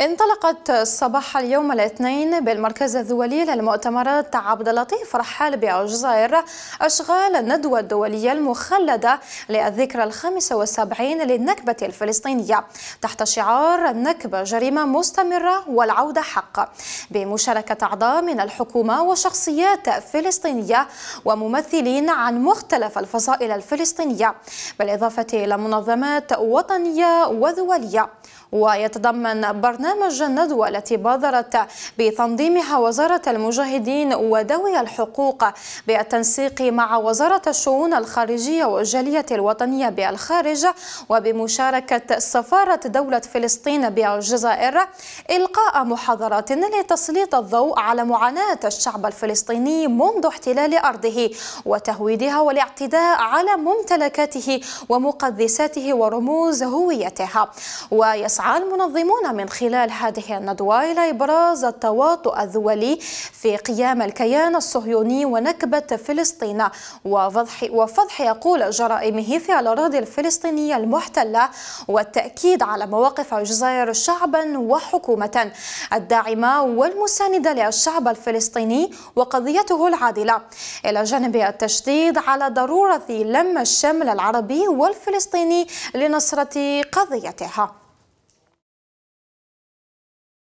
انطلقت صباح اليوم الاثنين بالمركز الدولي للمؤتمرات عبد اللطيف رحال بالجزائر أشغال الندوة الدولية المخلدة للذكرى ال 75 للنكبة الفلسطينية تحت شعار النكبة جريمة مستمرة والعودة حق بمشاركة أعضاء من الحكومة وشخصيات فلسطينية وممثلين عن مختلف الفصائل الفلسطينية بالإضافة إلى منظمات وطنية ودولية ويتضمن برنامج الندوة التي بادرت بتنظيمها وزارة المجاهدين ودوي الحقوق بالتنسيق مع وزارة الشؤون الخارجية والجالية الوطنية بالخارج وبمشاركة سفارة دولة فلسطين بالجزائر إلقاء محاضرات لتسليط الضوء على معاناة الشعب الفلسطيني منذ احتلال أرضه وتهويدها والاعتداء على ممتلكاته ومقدساته ورموز هويتها ويس يسعى المنظمون من خلال هذه الندوة إلى إبراز التواطؤ الدولي في قيام الكيان الصهيوني ونكبة فلسطين وفضح, وفضح يقول جرائمه في الأراضي الفلسطينية المحتلة والتأكيد على مواقف الجزائر شعبا وحكومة الداعمة والمساندة للشعب الفلسطيني وقضيته العادلة إلى جانب التشديد على ضرورة لم الشمل العربي والفلسطيني لنصرة قضيتها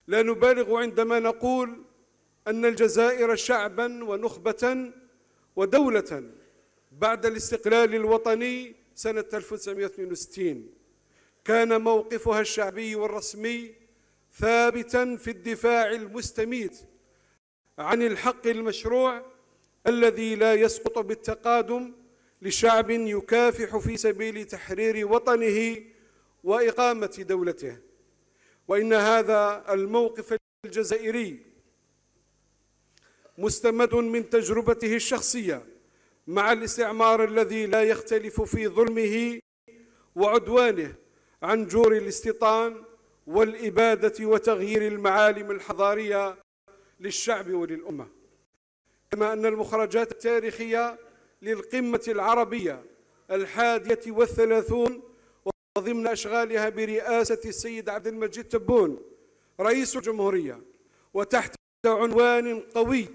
لا نبالغ عندما نقول أن الجزائر شعبا ونخبة ودولة بعد الاستقلال الوطني سنة 1962 كان موقفها الشعبي والرسمي ثابتا في الدفاع المستميت عن الحق المشروع الذي لا يسقط بالتقادم لشعب يكافح في سبيل تحرير وطنه وإقامة دولته وإن هذا الموقف الجزائري مستمد من تجربته الشخصية مع الاستعمار الذي لا يختلف في ظلمه وعدوانه عن جور الاستيطان والإبادة وتغيير المعالم الحضارية للشعب وللأمة كما أن المخرجات التاريخية للقمة العربية الحادية والثلاثون ضمن أشغالها برئاسة السيد عبد المجيد تبون رئيس الجمهورية وتحت عنوان قوي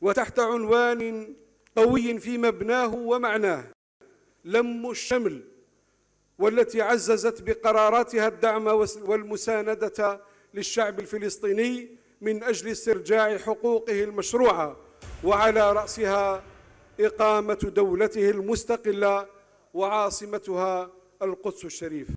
وتحت عنوان قوي في مبناه ومعناه لم الشمل والتي عززت بقراراتها الدعم والمساندة للشعب الفلسطيني من أجل استرجاع حقوقه المشروعة وعلى رأسها إقامة دولته المستقلة وعاصمتها القدس الشريف